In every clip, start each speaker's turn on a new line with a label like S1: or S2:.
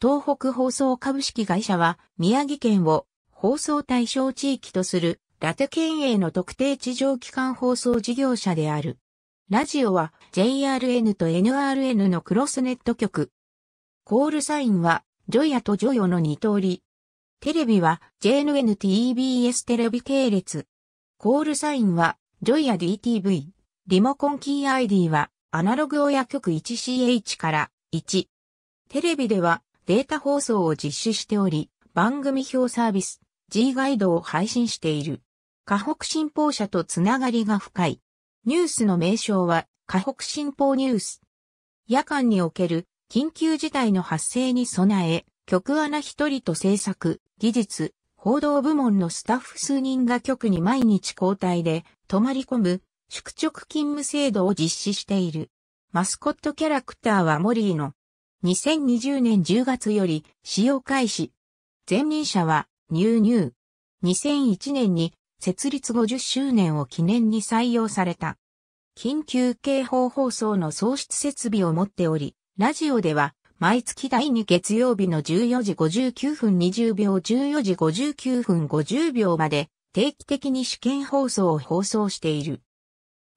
S1: 東北放送株式会社は、宮城県を放送対象地域とする、ラテ県営の特定地上機関放送事業者である。ラジオは JRN と NRN のクロスネット局。コールサインは、ジョアとジョヨの二通り。テレビは j n n t b s テレビ系列。コールサインは、ジョイア DTV。リモコンキー ID は、アナログ親局 1CH から1。テレビでは、データ放送を実施しており、番組表サービス、G ガイドを配信している。河北新報社とつながりが深い。ニュースの名称は、河北新報ニュース。夜間における緊急事態の発生に備え、局アナ一人と制作、技術、報道部門のスタッフ数人が局に毎日交代で泊まり込む、宿直勤務制度を実施している。マスコットキャラクターはモリーの2020年10月より使用開始。前任者はニューニュー。2001年に設立50周年を記念に採用された。緊急警報放送の創出設備を持っており、ラジオでは毎月第2月曜日の14時59分20秒14時59分50秒まで定期的に試験放送を放送している。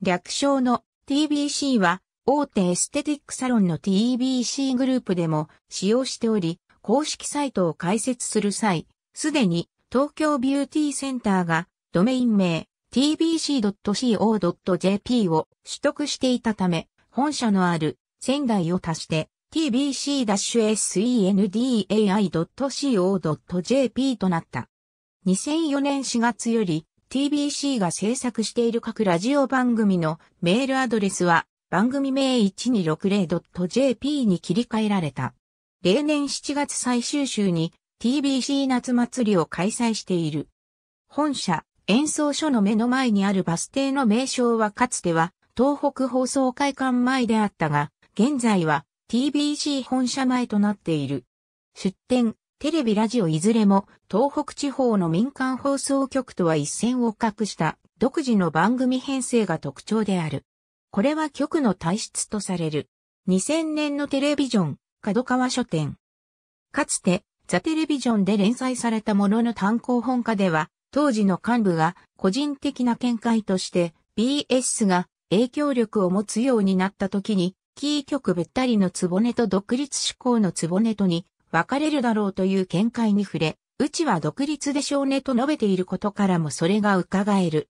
S1: 略称の TBC は大手エステティックサロンの TBC グループでも使用しており、公式サイトを開設する際、すでに東京ビューティーセンターがドメイン名 tbc.co.jp を取得していたため、本社のある仙台を足して tbc-sendai.co.jp となった。2004年4月より TBC が制作している各ラジオ番組のメールアドレスは番組名 1260.jp に切り替えられた。例年7月最終週に TBC 夏祭りを開催している。本社、演奏所の目の前にあるバス停の名称はかつては東北放送会館前であったが、現在は TBC 本社前となっている。出展、テレビラジオいずれも東北地方の民間放送局とは一線を画した独自の番組編成が特徴である。これは局の体質とされる。2000年のテレビジョン、角川書店。かつて、ザ・テレビジョンで連載されたものの単行本化では、当時の幹部が個人的な見解として、BS が影響力を持つようになった時に、キー局べったりのねと独立志向のねとに分かれるだろうという見解に触れ、うちは独立でしょうねと述べていることからもそれが伺える。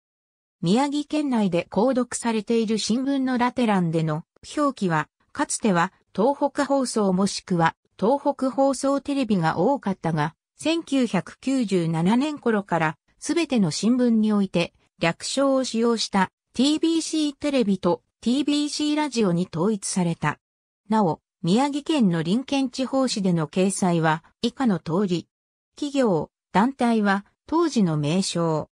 S1: 宮城県内で購読されている新聞のラテランでの表記は、かつては東北放送もしくは東北放送テレビが多かったが、1997年頃からすべての新聞において略称を使用した TBC テレビと TBC ラジオに統一された。なお、宮城県の臨県地方紙での掲載は以下の通り。企業、団体は当時の名称。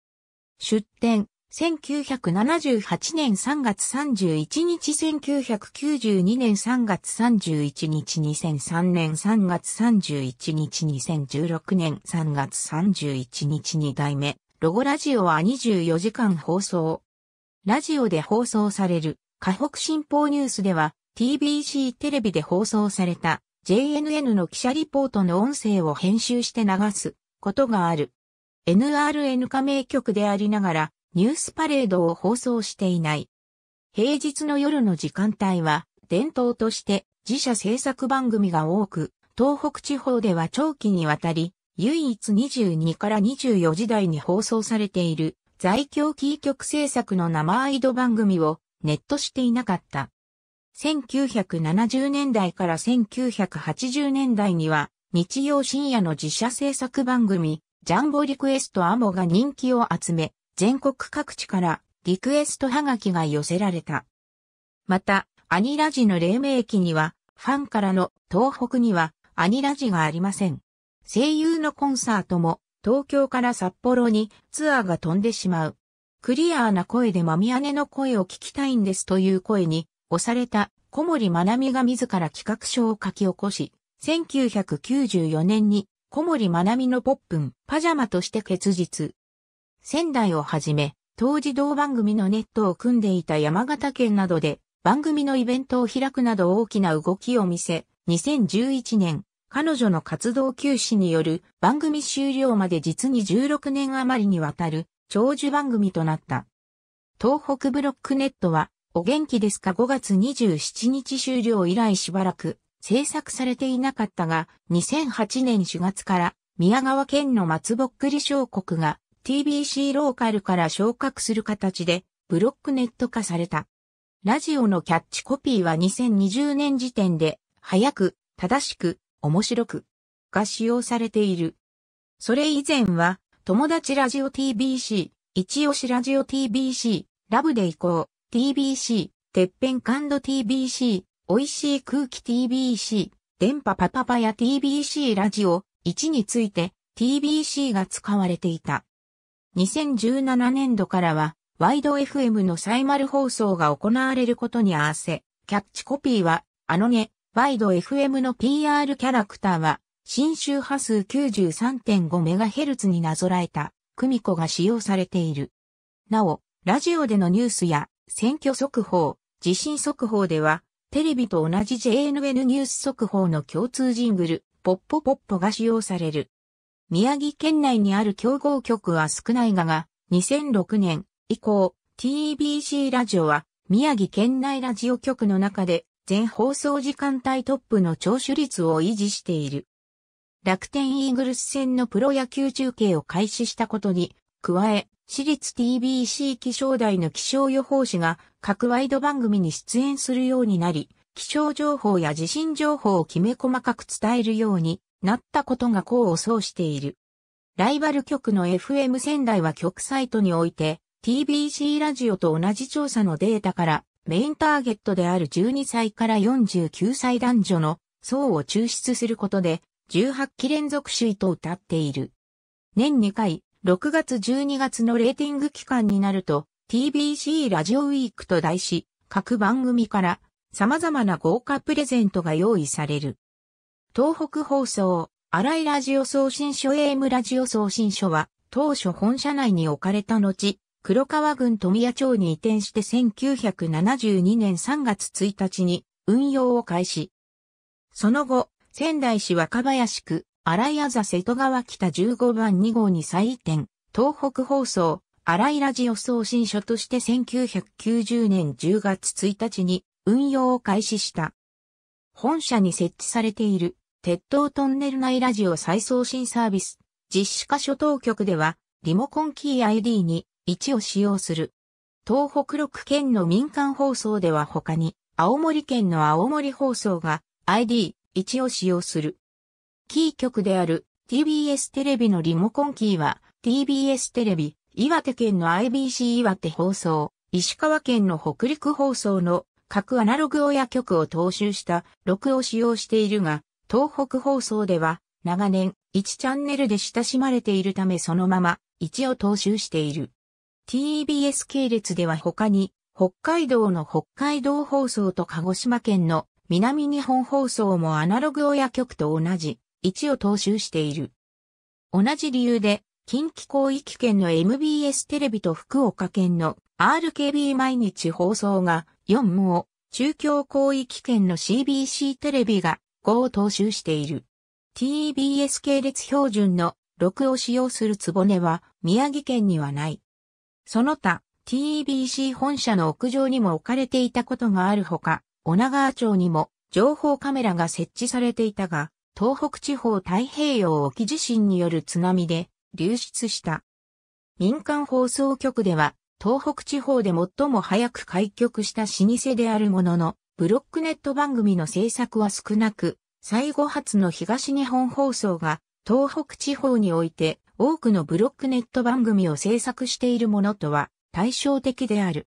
S1: 出展、1978年3月31日、1992年3月31日、2003年3月31日、2016年3月31日2代目、ロゴラジオは24時間放送。ラジオで放送される、河北新報ニュースでは、TBC テレビで放送された、JNN の記者リポートの音声を編集して流すことがある。NRN 加盟局でありながら、ニュースパレードを放送していない。平日の夜の時間帯は伝統として自社制作番組が多く、東北地方では長期にわたり、唯一22から24時台に放送されている在京キー局制作の生アイド番組をネットしていなかった。1970年代から1980年代には日曜深夜の自社制作番組ジャンボリクエストアモが人気を集め全国各地からリクエストはがきが寄せられた。また、アニラジの黎明期には、ファンからの東北にはアニラジがありません。声優のコンサートも東京から札幌にツアーが飛んでしまう。クリアーな声でマミアネの声を聞きたいんですという声に押された小森まなみが自ら企画書を書き起こし、1994年に小森まなみのポップンパジャマとして結実。仙台をはじめ、当時同番組のネットを組んでいた山形県などで番組のイベントを開くなど大きな動きを見せ、2011年、彼女の活動休止による番組終了まで実に16年余りにわたる長寿番組となった。東北ブロックネットは、お元気ですか5月27日終了以来しばらく制作されていなかったが、2008年4月から宮川県の松ぼっくり小国が TBC ローカルから昇格する形でブロックネット化された。ラジオのキャッチコピーは2020年時点で、早く、正しく、面白く、が使用されている。それ以前は、友達ラジオ TBC、一押しラジオ TBC、ラブで行こう、TBC、てっぺん感度 TBC、美味しい空気 TBC、電波パパパや TBC ラジオ1について TBC が使われていた。2017年度からは、ワイド FM のサイマル放送が行われることに合わせ、キャッチコピーは、あのね、ワイド FM の PR キャラクターは、新周波数 93.5MHz になぞらえた、クミコが使用されている。なお、ラジオでのニュースや、選挙速報、地震速報では、テレビと同じ JNN ニュース速報の共通ジングル、ポッポポッポが使用される。宮城県内にある競合局は少ないがが、2006年以降、TBC ラジオは宮城県内ラジオ局の中で全放送時間帯トップの聴取率を維持している。楽天イーグルス戦のプロ野球中継を開始したことに、加え、私立 TBC 気象台の気象予報士が各ワイド番組に出演するようになり、気象情報や地震情報をきめ細かく伝えるようになったことが功を奏している。ライバル局の FM 仙台は局サイトにおいて TBC ラジオと同じ調査のデータからメインターゲットである12歳から49歳男女の層を抽出することで18期連続首位と歌っている。年2回、6月12月のレーティング期間になると TBC ラジオウィークと題し各番組から様々な豪華プレゼントが用意される。東北放送、荒井ラジオ送信所 AM ラジオ送信所は、当初本社内に置かれた後、黒川郡富谷町に移転して1972年3月1日に運用を開始。その後、仙台市若林区、荒井あ瀬戸川北15番2号に再移転、東北放送、荒井ラジオ送信所として1990年10月1日に運用を開始した。本社に設置されている鉄道トンネル内ラジオ再送信サービス、実施箇所当局では、リモコンキー ID に1を使用する。東北6県の民間放送では他に、青森県の青森放送が ID1 を使用する。キー局である TBS テレビのリモコンキーは TBS テレビ、岩手県の IBC 岩手放送、石川県の北陸放送の各アナログ親局を踏襲した6を使用しているが、東北放送では、長年、1チャンネルで親しまれているためそのまま、1を踏襲している。TBS 系列では他に、北海道の北海道放送と鹿児島県の南日本放送もアナログ親局と同じ、1を踏襲している。同じ理由で、近畿広域圏の MBS テレビと福岡県の RKB 毎日放送が4も、中京広域圏の CBC テレビがこを踏襲している。TEBS 系列標準の6を使用するつぼねは宮城県にはない。その他、TEBC 本社の屋上にも置かれていたことがあるほか、女川町にも情報カメラが設置されていたが、東北地方太平洋沖地震による津波で流出した。民間放送局では、東北地方で最も早く開局した老舗であるものの、ブロックネット番組の制作は少なく、最後発の東日本放送が東北地方において多くのブロックネット番組を制作しているものとは対照的である。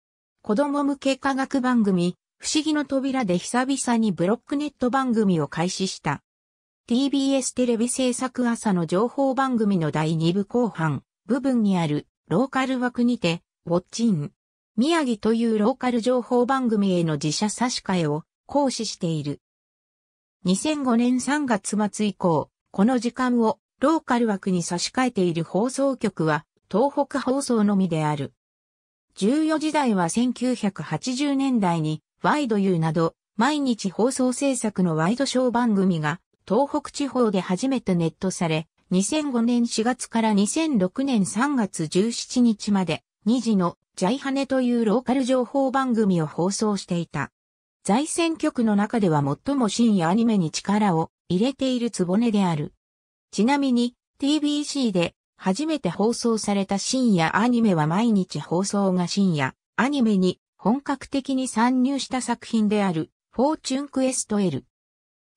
S1: 子供向け科学番組、不思議の扉で久々にブロックネット番組を開始した。TBS テレビ制作朝の情報番組の第2部後半部分にあるローカル枠にて、ウォッチン、宮城というローカル情報番組への自社差し替えを行使している。2005年3月末以降、この時間をローカル枠に差し替えている放送局は東北放送のみである。14時代は1980年代にワイドユーなど毎日放送制作のワイドショー番組が東北地方で初めてネットされ、2005年4月から2006年3月17日まで2時のジャイハネというローカル情報番組を放送していた。在選局の中では最も深夜アニメに力を入れているつぼねである。ちなみに TBC で初めて放送された深夜アニメは毎日放送が深夜アニメに本格的に参入した作品であるフォーチュンクエスト L。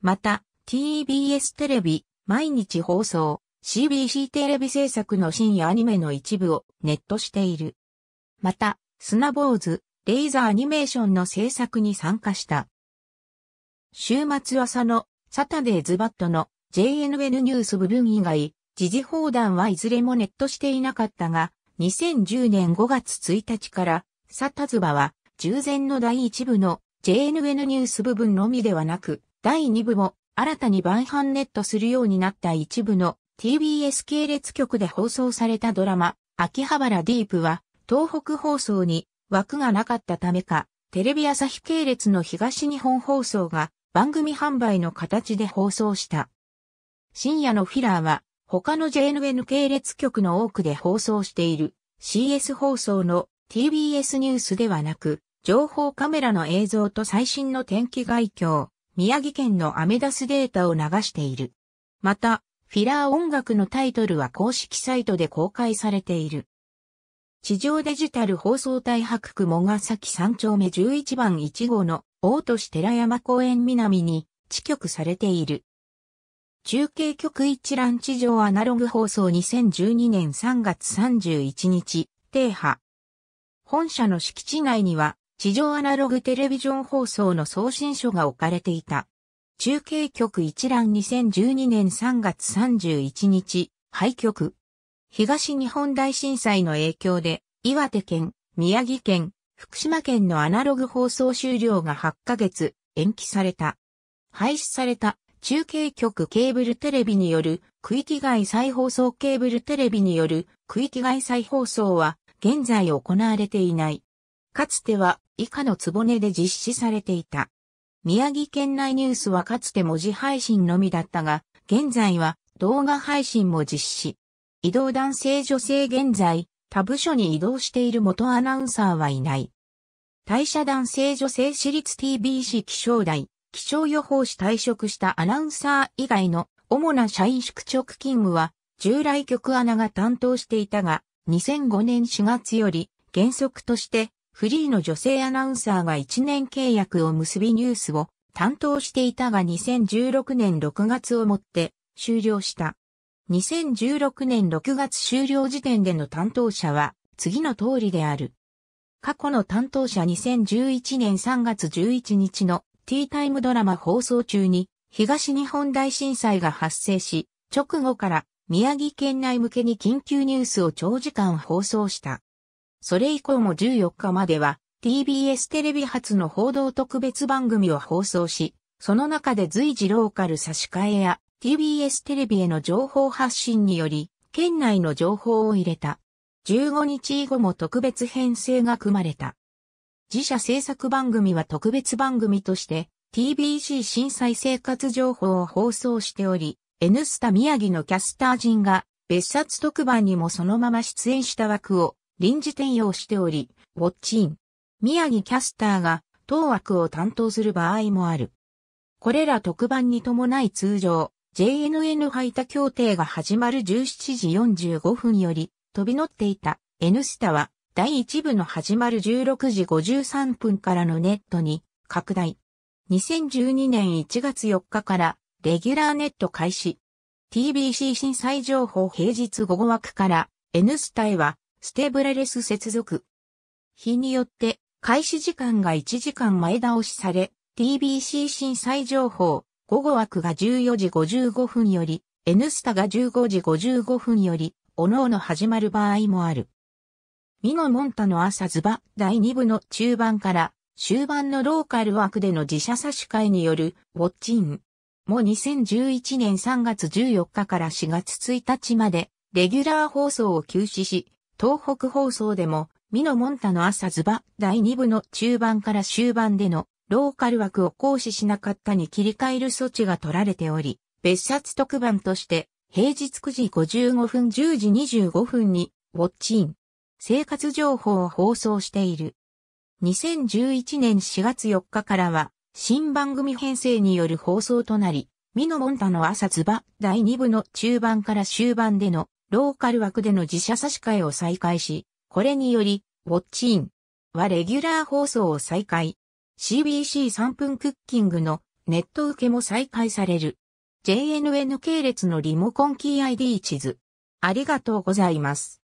S1: また TBS テレビ毎日放送 CBC テレビ制作の深夜アニメの一部をネットしている。また、砂坊主、レイザーアニメーションの制作に参加した。週末朝のサタデーズバットの JNN ニュース部分以外、時事報談はいずれもネットしていなかったが、2010年5月1日から、サタズバは、従前の第1部の JNN ニュース部分のみではなく、第2部も新たに版版ネットするようになった一部の TBS 系列局で放送されたドラマ、秋葉原ディープは、東北放送に枠がなかったためか、テレビ朝日系列の東日本放送が番組販売の形で放送した。深夜のフィラーは他の JNN 系列局の多くで放送している CS 放送の TBS ニュースではなく、情報カメラの映像と最新の天気概況、宮城県のアメダスデータを流している。また、フィラー音楽のタイトルは公式サイトで公開されている。地上デジタル放送帯白区もがさき3丁目11番1号の大都市寺山公園南に地局されている。中継局一覧地上アナログ放送2012年3月31日、停波。本社の敷地内には地上アナログテレビジョン放送の送信書が置かれていた。中継局一覧2012年3月31日、廃局。東日本大震災の影響で、岩手県、宮城県、福島県のアナログ放送終了が8ヶ月延期された。廃止された中継局ケーブルテレビによる区域外再放送ケーブルテレビによる区域外再放送は現在行われていない。かつては以下のつぼねで実施されていた。宮城県内ニュースはかつて文字配信のみだったが、現在は動画配信も実施。移動男性女性現在、他部署に移動している元アナウンサーはいない。退社男性女性私立 TBC 気象台、気象予報士退職したアナウンサー以外の主な社員宿直勤務は、従来局アナが担当していたが、2005年4月より原則としてフリーの女性アナウンサーが1年契約を結びニュースを担当していたが2016年6月をもって終了した。2016年6月終了時点での担当者は次の通りである。過去の担当者2011年3月11日のティータイムドラマ放送中に東日本大震災が発生し、直後から宮城県内向けに緊急ニュースを長時間放送した。それ以降も14日までは TBS テレビ発の報道特別番組を放送し、その中で随時ローカル差し替えや TBS テレビへの情報発信により、県内の情報を入れた。15日以後も特別編成が組まれた。自社制作番組は特別番組として TBC 震災生活情報を放送しており、N スタ宮城のキャスター陣が別冊特番にもそのまま出演した枠を臨時転用しており、ウォッチイン。宮城キャスターが当枠を担当する場合もある。これら特番に伴い通常、JNN 排他協定が始まる17時45分より飛び乗っていた N スタは第1部の始まる16時53分からのネットに拡大。2012年1月4日からレギュラーネット開始。TBC 震災情報平日午後枠から N スタへはステーブラレス接続。日によって開始時間が1時間前倒しされ TBC 震災情報午後枠が14時55分より、N スタが15時55分より、おのおの始まる場合もある。ミノモンタの朝ズバ第2部の中盤から終盤のローカル枠での自社差し替えによるウォッチインも2011年3月14日から4月1日までレギュラー放送を休止し、東北放送でもミノモンタの朝ズバ第2部の中盤から終盤でのローカル枠を行使しなかったに切り替える措置が取られており、別冊特番として、平日9時55分10時25分に、ウォッチイン、生活情報を放送している。2011年4月4日からは、新番組編成による放送となり、ミノモンタの朝ズバ第2部の中盤から終盤でのローカル枠での自社差し替えを再開し、これにより、ウォッチインはレギュラー放送を再開。CBC3 分クッキングのネット受けも再開される。JNN 系列のリモコンキー ID 地図。ありがとうございます。